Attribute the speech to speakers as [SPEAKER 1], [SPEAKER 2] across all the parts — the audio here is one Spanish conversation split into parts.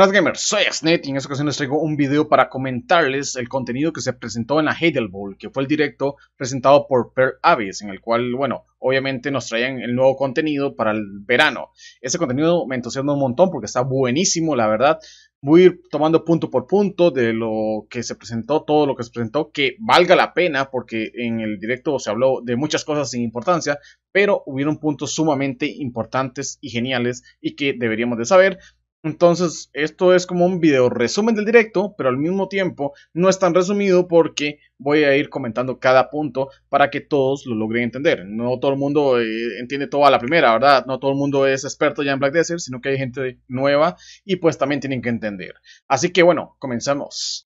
[SPEAKER 1] ¡Hola gamers, soy Asnet y en esta ocasión les traigo un video para comentarles el contenido que se presentó en la Heidel Bowl, que fue el directo presentado por Pearl Abyss, en el cual, bueno, obviamente nos traían el nuevo contenido para el verano. Ese contenido me entusiasma un montón porque está buenísimo, la verdad. Voy a ir tomando punto por punto de lo que se presentó, todo lo que se presentó, que valga la pena, porque en el directo se habló de muchas cosas sin importancia, pero hubieron puntos sumamente importantes y geniales y que deberíamos de saber. Entonces, esto es como un video resumen del directo, pero al mismo tiempo no es tan resumido porque voy a ir comentando cada punto para que todos lo logren entender. No todo el mundo eh, entiende todo a la primera, ¿verdad? No todo el mundo es experto ya en Black Desert, sino que hay gente nueva y pues también tienen que entender. Así que bueno, comenzamos.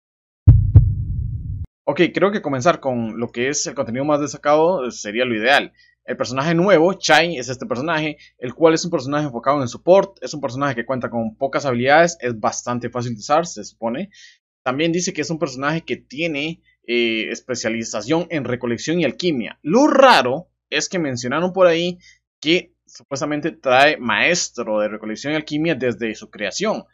[SPEAKER 1] Ok, creo que comenzar con lo que es el contenido más destacado sería lo ideal. El personaje nuevo, Chai, es este personaje, el cual es un personaje enfocado en support, es un personaje que cuenta con pocas habilidades, es bastante fácil de usar, se supone. También dice que es un personaje que tiene eh, especialización en recolección y alquimia. Lo raro es que mencionaron por ahí que supuestamente trae maestro de recolección y alquimia desde su creación,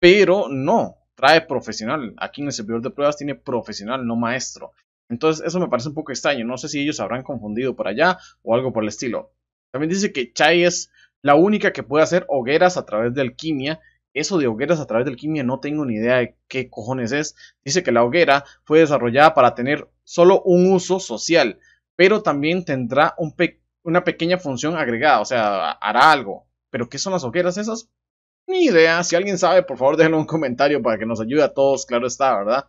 [SPEAKER 1] pero no, trae profesional. Aquí en el servidor de pruebas tiene profesional, no maestro. Entonces eso me parece un poco extraño, no sé si ellos habrán confundido por allá o algo por el estilo. También dice que Chai es la única que puede hacer hogueras a través de alquimia. Eso de hogueras a través de alquimia no tengo ni idea de qué cojones es. Dice que la hoguera fue desarrollada para tener solo un uso social, pero también tendrá una pequeña función agregada, o sea, hará algo. ¿Pero qué son las hogueras esas? Ni idea. Si alguien sabe, por favor déjenlo un comentario para que nos ayude a todos, claro está, ¿verdad?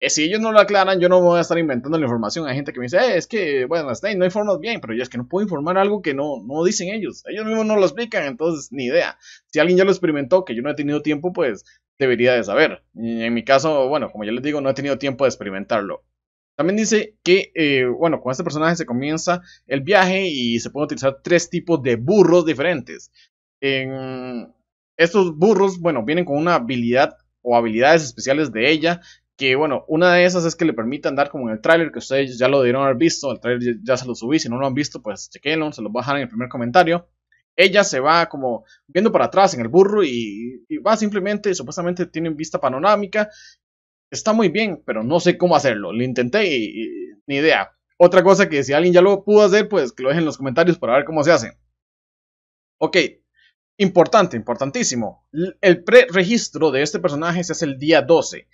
[SPEAKER 1] Eh, si ellos no lo aclaran, yo no voy a estar inventando la información. Hay gente que me dice, eh, es que, bueno, Snake no informas bien, pero yo es que no puedo informar algo que no, dicen ellos. Ellos mismos no lo explican, entonces ni idea. Si alguien ya lo experimentó, que yo no he tenido tiempo, pues debería de saber. en mi caso, bueno, como ya les digo, no he tenido tiempo de experimentarlo. También dice que, eh, bueno, con este personaje se comienza el viaje y se pueden utilizar tres tipos de burros diferentes. estos burros, bueno, vienen con una habilidad o habilidades especiales de ella que bueno, una de esas es que le permite andar como en el tráiler, que ustedes ya lo dieron haber visto, el tráiler ya, se lo subí, si no lo han visto, pues chequenlo, se lo bajan en el primer comentario. Ella se va como viendo para atrás en el burro y, va simplemente, supuestamente tiene vista panorámica. Está muy bien, pero no sé cómo hacerlo. Lo intenté y, ni idea. Otra cosa que si alguien ya lo pudo hacer, pues que lo dejen en los comentarios para ver cómo se hace. Ok, importante, importantísimo. El pre-registro de este personaje se hace el día 12.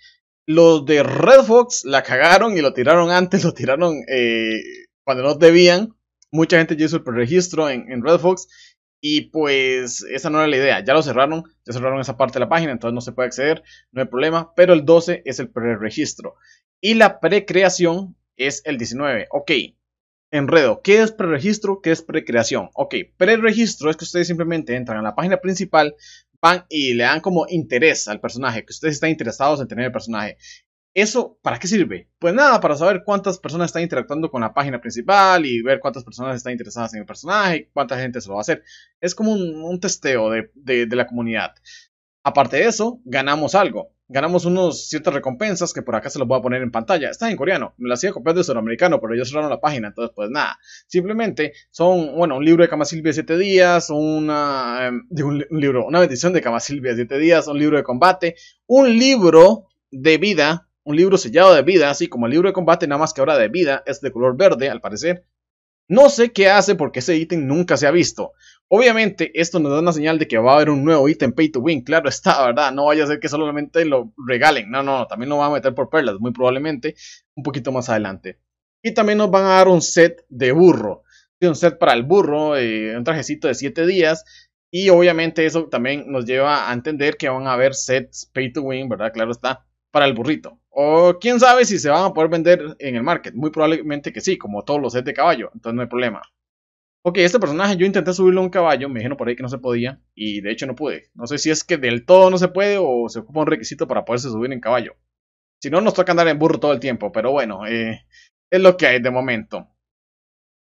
[SPEAKER 1] Los de Red Fox la cagaron y lo tiraron antes, lo tiraron eh, cuando no debían. Mucha gente ya hizo el preregistro en, en Red Fox. Y pues esa no era la idea. Ya lo cerraron, ya cerraron esa parte de la página, entonces no se puede acceder, no hay problema. Pero el 12 es el preregistro. Y la precreación es el 19. Ok, enredo. ¿Qué es preregistro? ¿Qué es precreación? Ok, preregistro es que ustedes simplemente entran a la página principal, van y le dan como interés al personaje, que ustedes están interesados en tener el personaje. ¿Eso para qué sirve? Pues nada, para saber cuántas personas están interactuando con la página principal y ver cuántas personas están interesadas en el personaje, cuánta gente se lo va a hacer. Es como un, testeo de la comunidad. Aparte de eso, ganamos algo ganamos unos ciertas recompensas que por acá se los voy a poner en pantalla. Está en coreano, me las iba a de pero ellos cerraron la página, entonces pues nada. Simplemente son, bueno, un libro de Cama Silvia 7 días, una, em, un, libro, una bendición de Cama Silvia 7 días, un libro de combate, un libro de vida, un libro sellado de vida, así como el libro de combate, nada más que ahora de vida, es de color verde al parecer. No sé qué hace porque ese ítem nunca se ha visto. Obviamente, esto nos da una señal de que va a haber un nuevo ítem pay to win, claro está, ¿verdad? No vaya a ser que solamente lo regalen, no, no, no, también lo van a meter por perlas, muy probablemente, un poquito más adelante. Y también nos van a dar un set de burro, un set para el burro, eh, un trajecito de 7 días, y obviamente eso también nos lleva a entender que van a haber sets pay to win, ¿verdad? Claro está, para el burrito. O quién sabe si se van a poder vender en el market, muy probablemente que sí, como todos los sets de caballo, entonces no hay problema. Ok, este personaje yo intenté subirlo a un caballo, me dijeron por ahí que no se podía y de hecho no pude. No sé si es que del todo no se puede o se ocupa un requisito para poderse subir en caballo. Si no, nos toca andar en burro todo el tiempo, pero bueno, eh, es lo que hay de momento.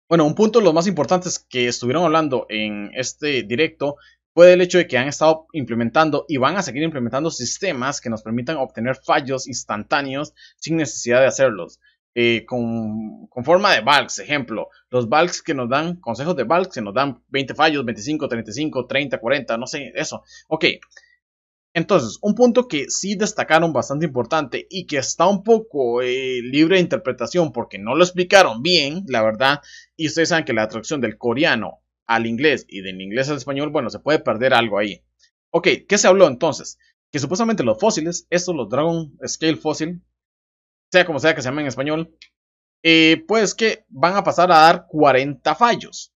[SPEAKER 1] Bueno, un punto de los más importantes que estuvieron hablando en este directo fue el hecho de que han estado implementando y van a seguir implementando sistemas que nos permitan obtener fallos instantáneos sin necesidad de hacerlos. Eh, con, forma de Valks. Ejemplo, los Valks que nos dan consejos de Valks, que nos dan 20 fallos, 25, 35, 30, 40, no sé, eso. Ok. Entonces, un punto que sí destacaron bastante importante y que está un poco eh, libre de interpretación porque no lo explicaron bien, la verdad, y ustedes saben que la traducción del coreano al inglés y del inglés al español, bueno, se puede perder algo ahí. Ok, ¿qué se habló entonces? Que supuestamente los fósiles, estos los Dragon Scale Fossil, sea como sea que se llame en español, eh, pues que van a pasar a dar 40 fallos.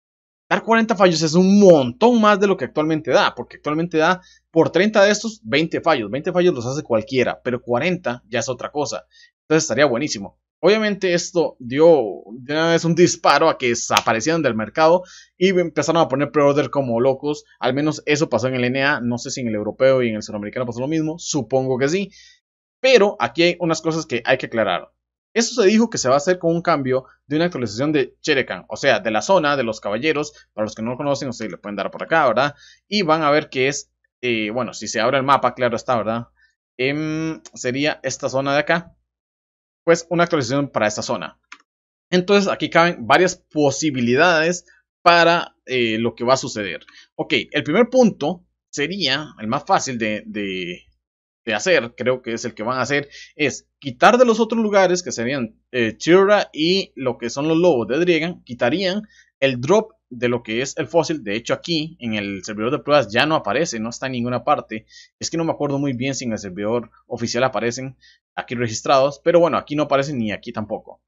[SPEAKER 1] Dar 40 fallos es un montón más de lo que actualmente da, porque actualmente da por 30 de estos 20 fallos. 20 fallos los hace cualquiera, pero 40 ya es otra cosa. Entonces estaría buenísimo. Obviamente esto dio de una vez un disparo a que desaparecieran del mercado y empezaron a poner pre-order como locos. Al menos eso pasó en el NA, no sé si en el europeo y en el sudamericano pasó lo mismo, supongo que sí. Pero aquí hay unas cosas que hay que aclarar. Eso se dijo que se va a hacer con un cambio de una actualización de Cherekan, o sea, de la zona de los caballeros, para los que no lo conocen, se le pueden dar por acá, ¿verdad? Y van a ver que es, eh, bueno, si se abre el mapa, claro está, ¿verdad? Em, sería esta zona de acá, pues una actualización para esta zona. Entonces aquí caben varias posibilidades para eh, lo que va a suceder. Ok, el primer punto sería el más fácil de, de hacer, creo que es el que van a hacer, es quitar de los otros lugares que serían eh, y lo que son los lobos de Driegan, quitarían el drop de lo que es el fósil. De hecho, aquí en el servidor de pruebas ya no aparece, no está en ninguna parte. Es que no me acuerdo muy bien si en el servidor oficial aparecen aquí registrados, pero bueno, aquí no aparecen ni aquí tampoco.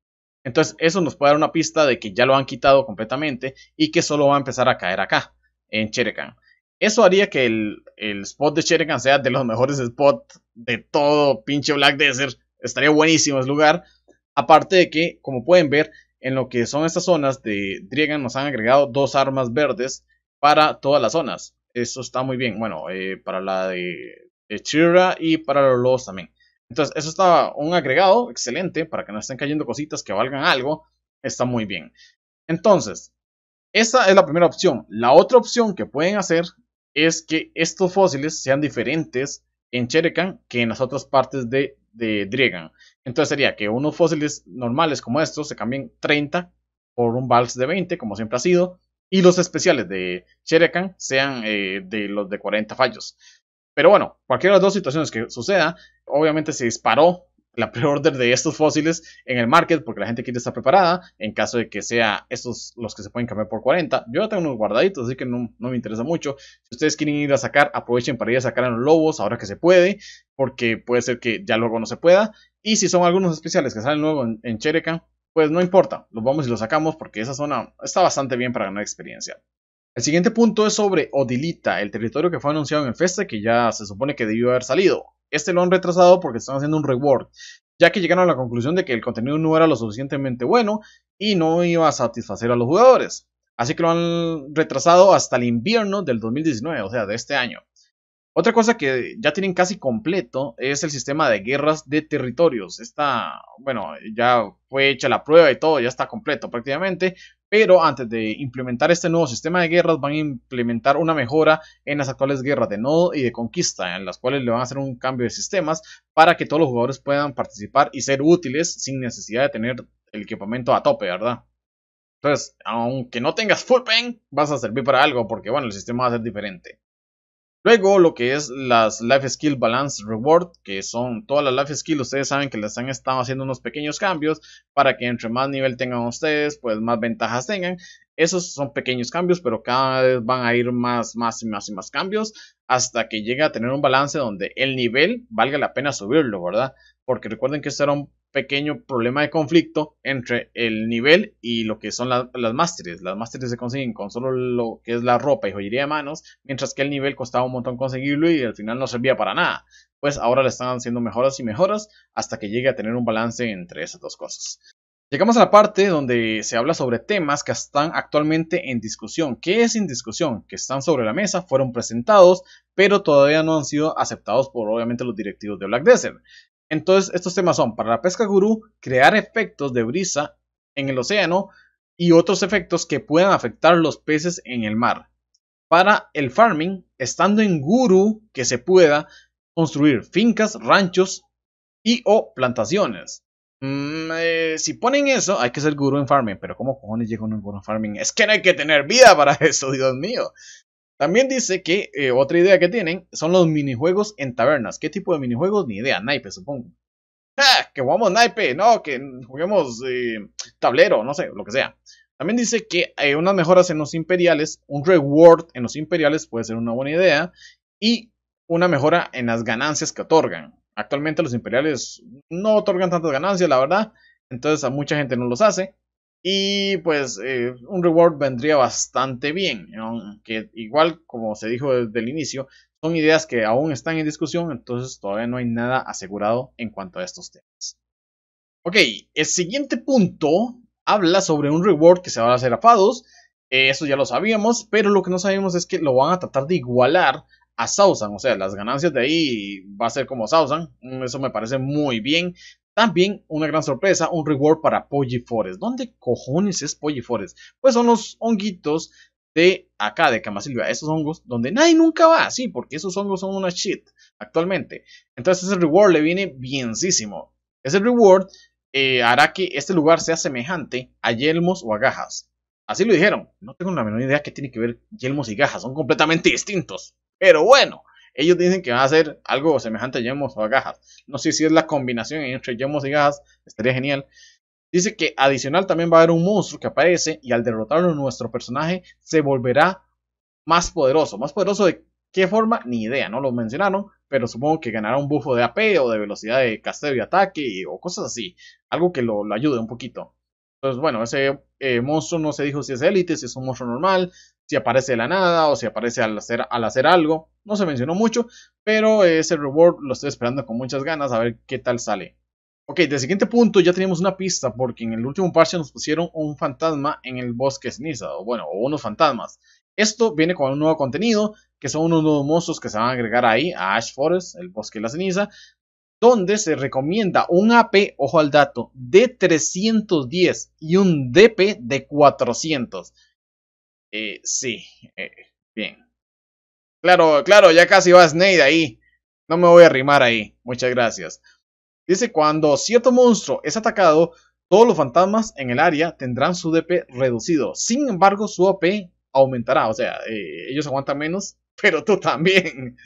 [SPEAKER 1] Entonces, eso nos puede dar una pista de que ya lo han quitado completamente y que solo va a empezar a caer acá, en Cherekan. Eso haría que el, spot de Sheringham sea de los mejores spots de todo pinche Black Desert. Estaría buenísimo ese lugar. Aparte de que, como pueden ver, en lo que son estas zonas de Driegan nos han agregado dos armas verdes para todas las zonas. Eso está muy bien. Bueno, eh, para la de, y para los lobos también. Entonces, eso está un agregado excelente para que no estén cayendo cositas que valgan algo. Está muy bien. Entonces, esa es la primera opción. La otra opción que pueden hacer es que estos fósiles sean diferentes en Cherekan que en las otras partes de, de Driegan. Entonces sería que unos fósiles normales como estos se cambien 30 por un vals de 20, como siempre ha sido, y los especiales de Cherekan sean eh, de los de 40 fallos. Pero bueno, cualquiera de las dos situaciones que suceda, obviamente se disparó la pre-order de estos fósiles en el market porque la gente quiere estar preparada en caso de que sea estos los que se pueden cambiar por 40. Yo ya tengo unos guardaditos, así que no, me interesa mucho. Si ustedes quieren ir a sacar, aprovechen para ir a sacar a los lobos ahora que se puede, porque puede ser que ya luego no se pueda. Y si son algunos especiales que salen luego en, Chereca, pues no importa, los vamos y los sacamos porque esa zona está bastante bien para ganar experiencia. El siguiente punto es sobre Odilita, el territorio que fue anunciado en el Festa que ya se supone que debió haber salido. Este lo han retrasado porque están haciendo un reward, ya que llegaron a la conclusión de que el contenido no era lo suficientemente bueno y no iba a satisfacer a los jugadores. Así que lo han retrasado hasta el invierno del 2019, o sea, de este año. Otra cosa que ya tienen casi completo es el sistema de guerras de territorios. Esta, bueno, ya fue hecha la prueba y todo, ya está completo prácticamente pero antes de implementar este nuevo sistema de guerras van a implementar una mejora en las actuales guerras de nodo y de conquista, en las cuales le van a hacer un cambio de sistemas para que todos los jugadores puedan participar y ser útiles sin necesidad de tener el equipamiento a tope, ¿verdad? Entonces, aunque no tengas full pen, vas a servir para algo porque, bueno, el sistema va a ser diferente. Luego lo que es las Life Skill Balance Reward, que son todas las Life Skills, ustedes saben que les han estado haciendo unos pequeños cambios para que entre más nivel tengan ustedes, pues más ventajas tengan. Esos son pequeños cambios, pero cada vez van a ir más, más y más y más cambios hasta que llegue a tener un balance donde el nivel valga la pena subirlo, ¿verdad? Porque recuerden que este era un pequeño problema de conflicto entre el nivel y lo que son las másteres. Las másteres se consiguen con solo lo que es la ropa y joyería de manos, mientras que el nivel costaba un montón conseguirlo y al final no servía para nada. Pues ahora le están haciendo mejoras y mejoras hasta que llegue a tener un balance entre esas dos cosas. Llegamos a la parte donde se habla sobre temas que están actualmente en discusión. que es en discusión? Que están sobre la mesa, fueron presentados, pero todavía no han sido aceptados por obviamente los directivos de Black Desert. Entonces, estos temas son para la pesca gurú, crear efectos de brisa en el océano y otros efectos que puedan afectar los peces en el mar. Para el farming, estando en gurú que se pueda construir fincas, ranchos y o plantaciones. Mm, eh, si ponen eso, hay que ser gurú en farming, pero ¿cómo cojones llega un gurú en farming? Es que no hay que tener vida para eso, Dios mío. También dice que eh, otra idea que tienen son los minijuegos en tabernas. ¿Qué tipo de minijuegos? Ni idea, naipe supongo. ¡Ah! Que jugamos naipe, no, que juguemos eh, tablero, no sé, lo que sea. También dice que hay unas mejoras en los imperiales, un reward en los imperiales puede ser una buena idea y una mejora en las ganancias que otorgan. Actualmente los imperiales no otorgan tantas ganancias, la verdad, entonces a mucha gente no los hace. Y pues eh, un reward vendría bastante bien, aunque igual como se dijo desde el inicio, son ideas que aún están en discusión, entonces todavía no hay nada asegurado en cuanto a estos temas. Ok, el siguiente punto habla sobre un reward que se va a hacer a Fados, eso ya lo sabíamos, pero lo que no sabemos es que lo van a tratar de igualar a Sausan, o sea, las ganancias de ahí va a ser como Sausan, mm, eso me parece muy bien, también una gran sorpresa, un reward para Forest. ¿Dónde cojones es Forest? Pues son los honguitos de acá, de Camasilvia. Esos hongos donde nadie nunca va, sí, porque esos hongos son una shit actualmente. Entonces ese reward le viene bienísimo. Ese reward eh, hará que este lugar sea semejante a Yelmos o a Gajas. Así lo dijeron. No tengo la menor idea qué tiene que ver Yelmos y Gajas. Son completamente distintos. Pero bueno. Ellos dicen que va a ser algo semejante a yemos o a gajas. No sé si es la combinación entre yemos y gajas, estaría genial. Dice que adicional también va a haber un monstruo que aparece y al derrotarlo nuestro personaje se volverá más poderoso. Más poderoso de qué forma, ni idea, no lo mencionaron, pero supongo que ganará un buffo de AP o de velocidad de casteo y ataque o cosas así. Algo que lo, ayude un poquito. Entonces, bueno, ese eh, monstruo no se dijo si es élite, si es un monstruo normal, si aparece de la nada o si aparece al hacer, hacer algo. No se mencionó mucho, pero ese reward lo estoy esperando con muchas ganas a ver qué tal sale. Ok, del siguiente punto ya tenemos una pista porque en el último parche nos pusieron un fantasma en el bosque ceniza, o bueno, o unos fantasmas. Esto viene con un nuevo contenido, que son unos nuevos monstruos que se van a agregar ahí, a Ash Forest, el bosque de la ceniza, donde se recomienda un AP, ojo al dato, de 310 y un DP de 400. Eh, sí, eh, bien. Claro, claro, ya casi va Snade ahí. No me voy a arrimar ahí. Muchas gracias. Dice, cuando cierto monstruo es atacado, todos los fantasmas en el área tendrán su DP reducido. Sin embargo, su OP aumentará. O sea, eh, ellos aguantan menos, pero tú también.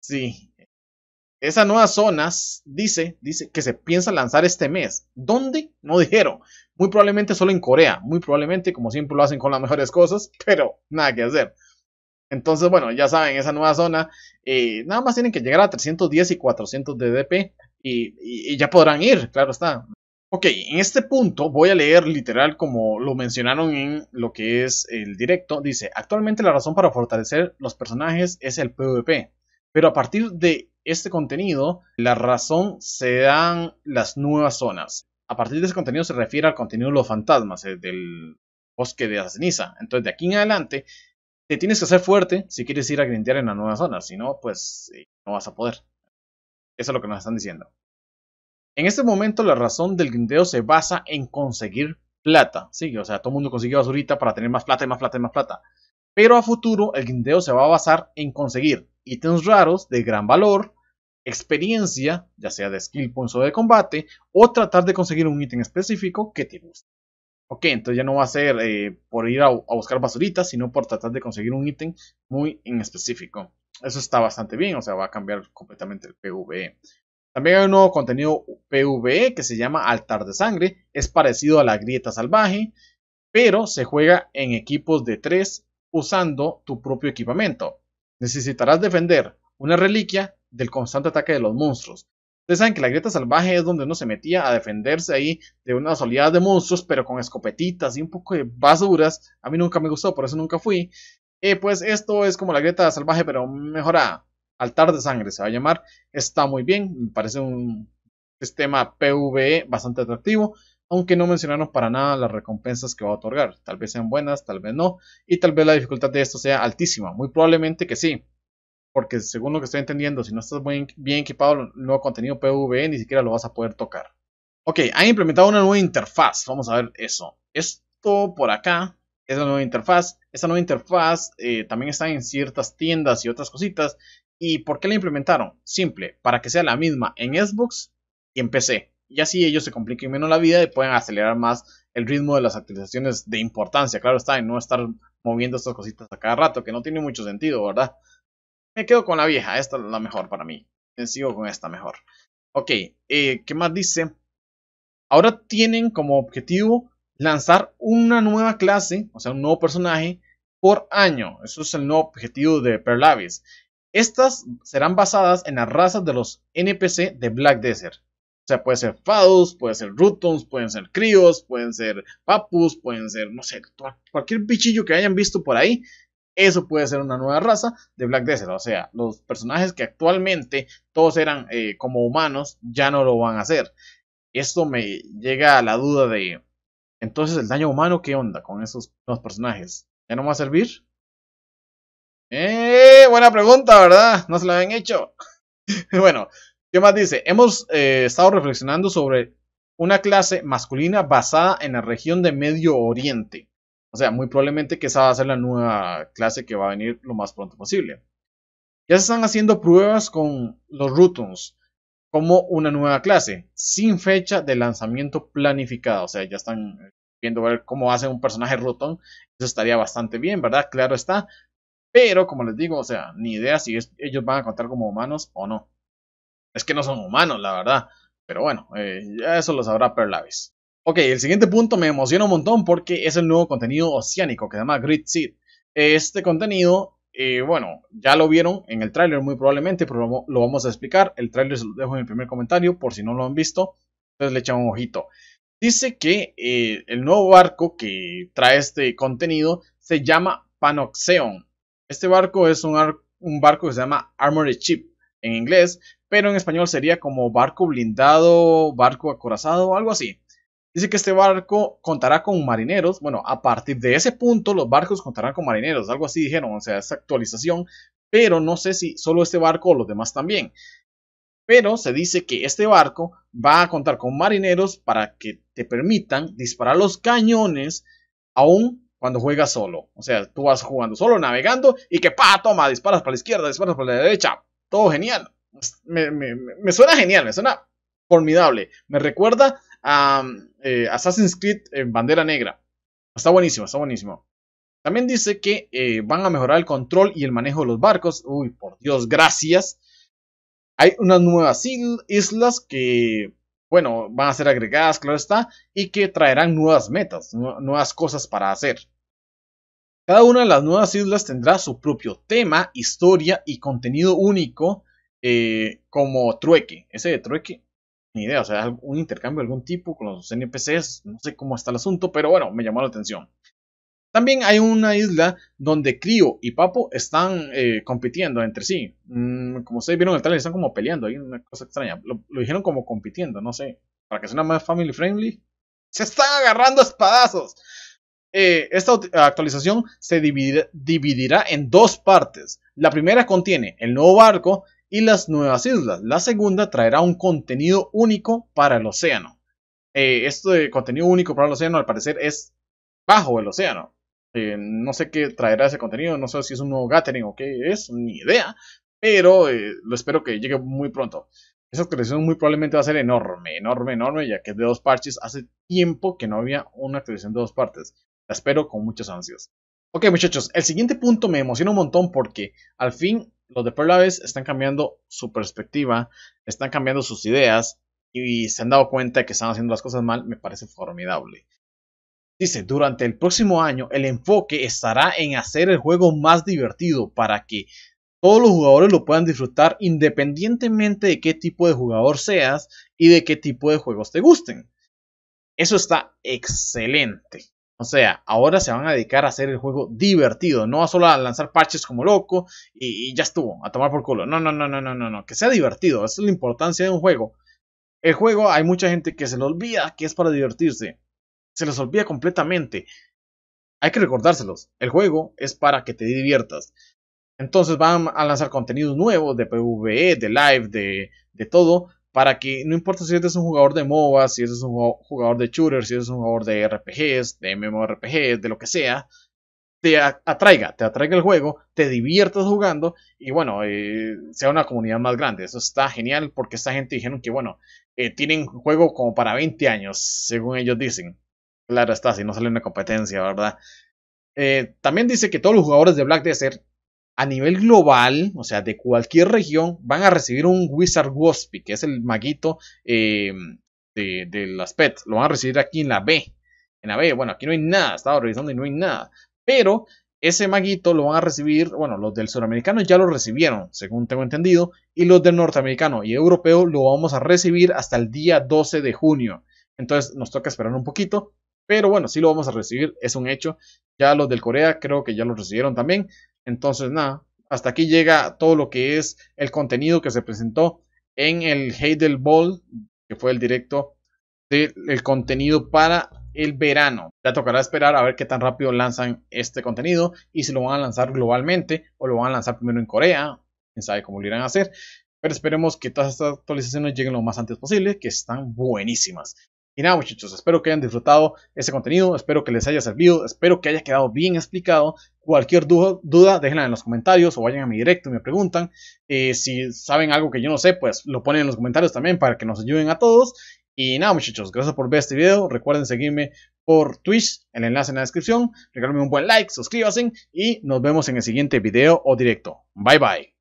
[SPEAKER 1] sí. Esas nuevas zonas dice, dice que se piensa lanzar este mes. ¿Dónde? No dijeron. Muy probablemente solo en Corea. Muy probablemente, como siempre lo hacen con las mejores cosas, pero nada que hacer. Entonces, bueno, ya saben, esa nueva zona, eh, nada más tienen que llegar a 310 y 400 de DP y ya podrán ir, claro está. Ok, en este punto voy a leer literal como lo mencionaron en lo que es el directo. Dice, actualmente la razón para fortalecer los personajes es el PvP, pero a partir de este contenido, la razón se dan las nuevas zonas. A partir de ese contenido se refiere al contenido de los fantasmas, eh, del bosque de la ceniza. Entonces, de aquí en adelante, te tienes que hacer fuerte si quieres ir a grindear en la nueva zona. Si no, pues eh, no vas a poder. Eso es lo que nos están diciendo. En este momento, la razón del grindeo se basa en conseguir plata. Sí, o sea, todo el mundo consigue basurita para tener más plata y más plata y más plata pero a futuro el guindeo se va a basar en conseguir ítems raros de gran valor, experiencia, ya sea de skill points o de combate, o tratar de conseguir un ítem específico que te guste. Ok, entonces ya no va a ser eh, por ir a, buscar basuritas, sino por tratar de conseguir un ítem muy en específico. Eso está bastante bien, o sea, va a cambiar completamente el PvE. También hay un nuevo contenido PvE que se llama Altar de Sangre. Es parecido a la Grieta Salvaje, pero se juega en equipos de 3 usando tu propio equipamiento. Necesitarás defender una reliquia del constante ataque de los monstruos. Ustedes saben que la grieta salvaje es donde uno se metía a defenderse ahí de una soledad de monstruos, pero con escopetitas y un poco de basuras. A mí nunca me gustó, por eso nunca fui. Eh, pues esto es como la grieta salvaje, pero mejorada. Altar de sangre se va a llamar. Está muy bien, me parece un sistema PvE bastante atractivo aunque no mencionaron para nada las recompensas que va a otorgar. Tal vez sean buenas, tal vez no, y tal vez la dificultad de esto sea altísima. Muy probablemente que sí, porque según lo que estoy entendiendo, si no estás bien equipado, el nuevo contenido PvE ni siquiera lo vas a poder tocar. Ok, han implementado una nueva interfaz, vamos a ver eso. Esto por acá es la nueva interfaz. Esta nueva interfaz eh, también está en ciertas tiendas y otras cositas. ¿Y por qué la implementaron? Simple, para que sea la misma en Xbox y en PC y así ellos se compliquen menos la vida y pueden acelerar más el ritmo de las actualizaciones de importancia, claro está, y no estar moviendo estas cositas a cada rato, que no tiene mucho sentido, ¿verdad? Me quedo con la vieja, esta es la mejor para mí. Sigo con esta mejor. Ok, eh, ¿qué más dice? Ahora tienen como objetivo lanzar una nueva clase, o sea, un nuevo personaje por año. Eso es el nuevo objetivo de Abyss. Estas serán basadas en las razas de los NPC de Black Desert sea, puede ser Fados, puede ser Rutons, pueden ser Críos, pueden ser Papus, pueden ser, no sé, cualquier bichillo que hayan visto por ahí. Eso puede ser una nueva raza de Black Desert. O sea, los personajes que actualmente todos eran eh, como humanos ya no lo van a hacer. Esto me llega a la duda de. Entonces, el daño humano, ¿qué onda con esos dos personajes? ¿Ya no va a servir? Eh, buena pregunta, ¿verdad? No se la habían hecho. bueno, ¿Qué más dice? Hemos eh, estado reflexionando sobre una clase masculina basada en la región de Medio Oriente. O sea, muy probablemente que esa va a ser la nueva clase que va a venir lo más pronto posible. Ya se están haciendo pruebas con los Rutons como una nueva clase, sin fecha de lanzamiento planificada. O sea, ya están viendo ver cómo hace un personaje Ruton. Eso estaría bastante bien, ¿verdad? Claro está. Pero, como les digo, o sea, ni idea si ellos van a contar como humanos o no. Es que no son humanos, la verdad. Pero bueno, ya eh, eso lo sabrá Perlavis. Ok, el siguiente punto me emociona un montón porque es el nuevo contenido oceánico que se llama Grid Seed. Este contenido, eh, bueno, ya lo vieron en el tráiler muy probablemente, pero lo vamos a explicar. El tráiler se lo dejo en el primer comentario por si no lo han visto. Entonces le echan un ojito. Dice que eh, el nuevo barco que trae este contenido se llama Panoxeon. Este barco es un, un barco que se llama Armored Ship en inglés, pero en español sería como barco blindado, barco acorazado, algo así. Dice que este barco contará con marineros. Bueno, a partir de ese punto los barcos contarán con marineros, algo así dijeron, o sea, esa actualización, pero no sé si solo este barco o los demás también. Pero se dice que este barco va a contar con marineros para que te permitan disparar los cañones aún cuando juegas solo. O sea, tú vas jugando solo, navegando y que pa, toma, disparas para la izquierda, disparas para la derecha. Todo genial me, suena genial, me suena formidable. Me recuerda a mm, eh, Assassin's Creed en Bandera Negra. Está buenísimo, está buenísimo. También dice que eh, van a mejorar el control y el manejo de los barcos. Uy, por Dios, gracias. Hay unas nuevas islas que, bueno, van a ser agregadas, claro está, y que traerán nuevas metas, nuevas cosas para hacer. Cada una de las nuevas islas tendrá su propio tema, historia y contenido único eh, como trueque. Ese de trueque, ni idea, o sea, un intercambio de algún tipo con los NPCs, no sé cómo está el asunto, pero bueno, me llamó la atención. También hay una isla donde Crio y Papo están eh, compitiendo entre sí. Mm, como se vieron en el trailer, están como peleando. Hay una cosa extraña. Lo, dijeron como compitiendo, no sé. Para que suena más family friendly. Se están agarrando espadazos. Eh, esta actualización se dividirá en dos partes. La primera contiene el nuevo barco y las nuevas islas. La segunda traerá un contenido único para el océano. Eh, esto de contenido único para el océano al parecer es bajo el océano. Eh, no sé qué traerá ese contenido, no sé si es un nuevo gathering o qué es, ni idea, pero eh, lo espero que llegue muy pronto. Esa actualización muy probablemente va a ser enorme, enorme, enorme, ya que de dos parches. Hace tiempo que no había una actualización de dos partes. La espero con muchas ansias. Ok muchachos, el siguiente punto me emociona un montón porque al fin los de Pearl están cambiando su perspectiva, están cambiando sus ideas y se han dado cuenta de que están haciendo las cosas mal, me parece formidable. Dice, durante el próximo año el enfoque estará en hacer el juego más divertido para que todos los jugadores lo puedan disfrutar independientemente de qué tipo de jugador seas y de qué tipo de juegos te gusten. Eso está excelente. O sea, ahora se van a dedicar a hacer el juego divertido, no a solo a lanzar parches como loco y, ya estuvo, a tomar por culo. No, no, no, no, no, no, no, que sea divertido, esa es la importancia de un juego. El juego hay mucha gente que se lo olvida que es para divertirse. Se los olvida completamente. Hay que recordárselos. El juego es para que te diviertas. Entonces van a lanzar contenidos nuevos de PvE, de live, de todo, para que no importa si eres este un jugador de MOBA, si eres este un jugador de shooter, si eres este un jugador de RPGs, de MMORPGs, de lo que sea, te atraiga, te atraiga el juego, te diviertas jugando y bueno, eh, sea una comunidad más grande. Eso está genial porque esta gente dijeron que bueno, eh, tienen juego como para 20 años, según ellos dicen. Claro está, si no sale una competencia, ¿verdad? Eh, también dice que todos los jugadores de Black Desert a nivel global, o sea, de cualquier región, van a recibir un Wizard Waspy, que es el maguito eh, de, las PET. Lo van a recibir aquí en la B. En la B, bueno, aquí no hay nada, estaba revisando y no hay nada. Pero ese maguito lo van a recibir, bueno, los del suramericano ya lo recibieron, según tengo entendido, y los del norteamericano y europeo lo vamos a recibir hasta el día 12 de junio. Entonces nos toca esperar un poquito, pero bueno, sí lo vamos a recibir, es un hecho. Ya los del Corea creo que ya lo recibieron también. Entonces, nada, hasta aquí llega todo lo que es el contenido que se presentó en el Heidel Ball, que fue el directo del contenido para el verano. Ya tocará esperar a ver qué tan rápido lanzan este contenido y si lo van a lanzar globalmente o lo van a lanzar primero en Corea, quién sabe cómo lo irán a hacer. Pero esperemos que todas estas actualizaciones lleguen lo más antes posible, que están buenísimas. Y nada muchachos, espero que hayan disfrutado este contenido, espero que les haya servido, espero que haya quedado bien explicado. Cualquier duda, déjenla en los comentarios o vayan a mi directo y me preguntan. Eh, si saben algo que yo no sé, pues lo ponen en los comentarios también para que nos ayuden a todos. Y nada muchachos, gracias por ver este video. Recuerden seguirme por Twitch, el enlace en la descripción. Regálenme un buen like, suscríbanse y nos vemos en el siguiente video o directo. Bye bye.